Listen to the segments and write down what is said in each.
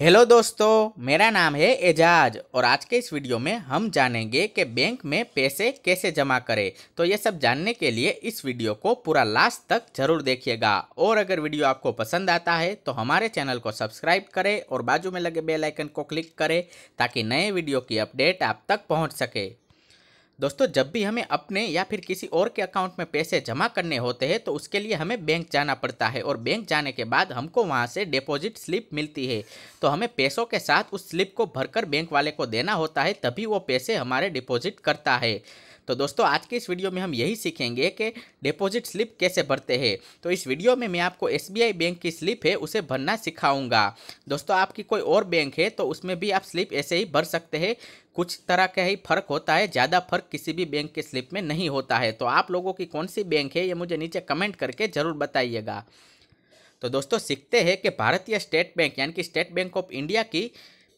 hello दोस्तों मेरा नाम है एजाज और आज के इस वीडियो में हम जानेंगे कि बैंक में पैसे कैसे जमा करें तो ये सब जानने के लिए इस वीडियो को पूरा लास्ट तक जरूर देखिएगा और अगर वीडियो आपको पसंद आता है तो हमारे चैनल को सब्सक्राइब करें और बाजू में लगे बेल आइकन को क्लिक करें ताकि नए वीडियो की अपडेट आप तक पहुँच सके दोस्तों जब भी हमें अपने या फिर किसी और के अकाउंट में पैसे जमा करने होते हैं तो उसके लिए हमें बैंक जाना पड़ता है और बैंक जाने के बाद हमको वहाँ से डिपॉजिट स्लिप मिलती है तो हमें पैसों के साथ उस स्लिप को भरकर बैंक वाले को देना होता है तभी वो पैसे हमारे डिपॉजिट करता है तो दोस्तों आज के इस वीडियो में हम यही सीखेंगे कि डिपॉजिट स्लिप कैसे भरते हैं तो इस वीडियो में मैं आपको एस बैंक की स्लिप है उसे भरना सिखाऊंगा दोस्तों आपकी कोई और बैंक है तो उसमें भी आप स्लिप ऐसे ही भर सकते हैं कुछ तरह का ही फ़र्क होता है ज़्यादा फ़र्क किसी भी बैंक के स्लिप में नहीं होता है तो आप लोगों की कौन सी बैंक है ये मुझे नीचे कमेंट करके ज़रूर बताइएगा तो दोस्तों सीखते हैं कि भारतीय स्टेट बैंक यानी कि स्टेट बैंक ऑफ इंडिया की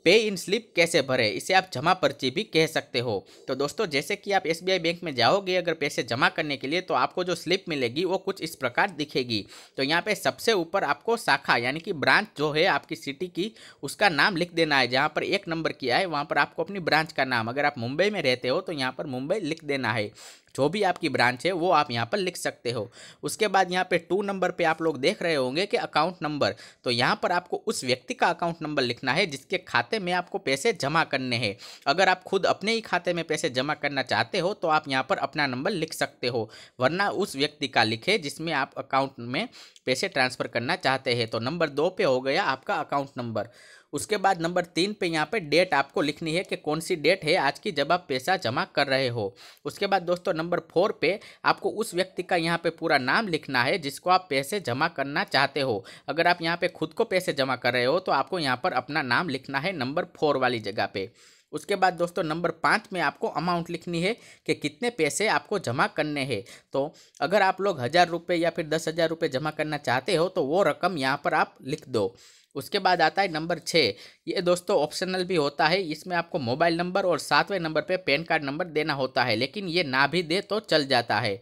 पे इन स्लिप कैसे भरें इसे आप जमा पर्ची भी कह सकते हो तो दोस्तों जैसे कि आप एस बैंक में जाओगे अगर पैसे जमा करने के लिए तो आपको जो स्लिप मिलेगी वो कुछ इस प्रकार दिखेगी तो यहाँ पे सबसे ऊपर आपको शाखा यानी कि ब्रांच जो है आपकी सिटी की उसका नाम लिख देना है जहाँ पर एक नंबर किया है वहाँ पर आपको अपनी ब्रांच का नाम अगर आप मुंबई में रहते हो तो यहाँ पर मुंबई लिख देना है जो भी आपकी ब्रांच है वो आप यहाँ पर लिख सकते हो उसके बाद यहाँ पे टू नंबर पे आप लोग देख रहे होंगे कि अकाउंट नंबर तो यहाँ पर आपको उस व्यक्ति का अकाउंट नंबर लिखना है जिसके खाते में आपको पैसे जमा करने हैं अगर आप खुद अपने ही खाते में पैसे जमा करना चाहते हो तो आप यहाँ पर अपना नंबर लिख सकते हो वरना उस व्यक्ति का लिखे जिसमें आप अकाउंट में पैसे ट्रांसफ़र करना चाहते हैं तो नंबर दो पे हो गया आपका अकाउंट नंबर उसके बाद नंबर तीन पे यहाँ पे डेट आपको लिखनी है कि कौन सी डेट है आज की जब आप पैसा जमा कर रहे हो उसके बाद दोस्तों नंबर फोर पे आपको उस व्यक्ति का यहाँ पे पूरा नाम लिखना है जिसको आप पैसे जमा करना चाहते हो अगर आप यहाँ पे खुद को पैसे जमा कर रहे हो तो आपको यहाँ पर अपना नाम लिखना है नंबर फोर वाली जगह पर उसके बाद दोस्तों नंबर पाँच में आपको अमाउंट लिखनी है कि कितने पैसे आपको जमा करने हैं तो अगर आप लोग हज़ार रुपये या फिर दस हज़ार रुपये जमा करना चाहते हो तो वो रकम यहाँ पर आप लिख दो उसके बाद आता है नंबर छः ये दोस्तों ऑप्शनल भी होता है इसमें आपको मोबाइल नंबर और सातवें नंबर पे पैन कार्ड नंबर देना होता है लेकिन ये ना भी दे तो चल जाता है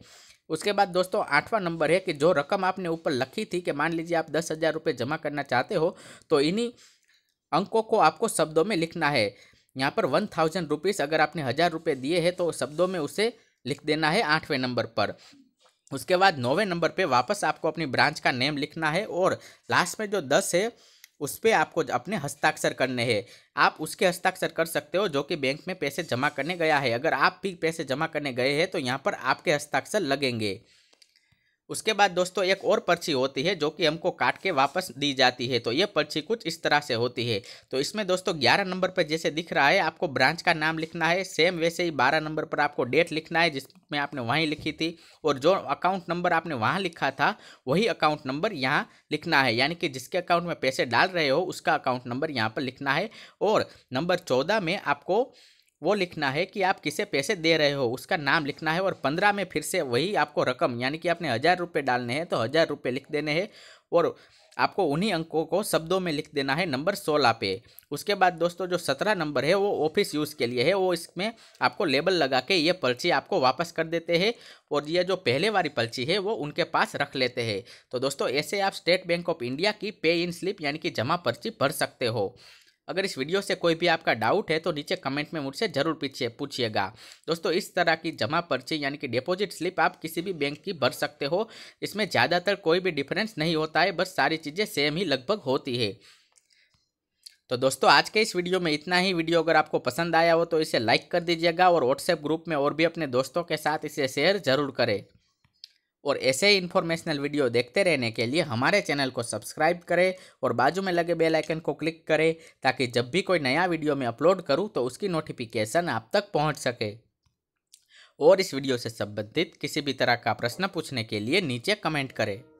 उसके बाद दोस्तों आठवां नंबर है कि जो रकम आपने ऊपर लिखी थी कि मान लीजिए आप दस हज़ार रुपये जमा करना चाहते हो तो इन्हीं अंकों को आपको शब्दों में लिखना है यहाँ पर वन थाउजेंड रुपीज़ अगर आपने हज़ार रुपये दिए हैं तो शब्दों में उसे लिख देना है आठवें नंबर पर उसके बाद नौवें नंबर पे वापस आपको अपनी ब्रांच का नेम लिखना है और लास्ट में जो दस है उस पर आपको अपने हस्ताक्षर करने हैं आप उसके हस्ताक्षर कर सकते हो जो कि बैंक में पैसे जमा करने गया है अगर आप भी पैसे जमा करने गए हैं तो यहाँ पर आपके हस्ताक्षर लगेंगे उसके बाद दोस्तों एक और पर्ची होती है जो कि हमको काट के वापस दी जाती है तो ये पर्ची कुछ इस तरह से होती है तो इसमें दोस्तों ग्यारह नंबर पर जैसे दिख रहा है आपको ब्रांच का नाम लिखना है सेम वैसे ही बारह नंबर पर आपको डेट लिखना है जिसमें आपने वहीं लिखी थी और जो अकाउंट नंबर आपने वहाँ लिखा था वही अकाउंट नंबर यहाँ लिखना है यानी कि जिसके अकाउंट में पैसे डाल रहे हो उसका अकाउंट नंबर यहाँ पर लिखना है और नंबर चौदह में आपको वो लिखना है कि आप किसे पैसे दे रहे हो उसका नाम लिखना है और पंद्रह में फिर से वही आपको रकम यानी कि आपने हज़ार रुपये डालने हैं तो हज़ार रुपये लिख देने हैं और आपको उन्हीं अंकों को शब्दों में लिख देना है नंबर सोलह पे उसके बाद दोस्तों जो सत्रह नंबर है वो ऑफिस यूज़ के लिए है वो इसमें आपको लेबल लगा के ये पर्ची आपको वापस कर देते हैं और ये जो पहले वाली पर्ची है वो उनके पास रख लेते हैं तो दोस्तों ऐसे आप स्टेट बैंक ऑफ इंडिया की पे इन स्लिप यानी कि जमा पर्ची भर सकते हो अगर इस वीडियो से कोई भी आपका डाउट है तो नीचे कमेंट में मुझसे जरूर पीछे पूछिएगा दोस्तों इस तरह की जमा पर्ची यानी कि डिपॉजिट स्लिप आप किसी भी बैंक की भर सकते हो इसमें ज़्यादातर कोई भी डिफरेंस नहीं होता है बस सारी चीज़ें सेम ही लगभग होती है तो दोस्तों आज के इस वीडियो में इतना ही वीडियो अगर आपको पसंद आया हो तो इसे लाइक कर दीजिएगा और व्हाट्सएप ग्रुप में और भी अपने दोस्तों के साथ इसे शेयर जरूर करें और ऐसे ही इन्फॉर्मेशनल वीडियो देखते रहने के लिए हमारे चैनल को सब्सक्राइब करें और बाजू में लगे बेल आइकन को क्लिक करें ताकि जब भी कोई नया वीडियो मैं अपलोड करूँ तो उसकी नोटिफिकेशन आप तक पहुँच सके और इस वीडियो से संबंधित किसी भी तरह का प्रश्न पूछने के लिए नीचे कमेंट करें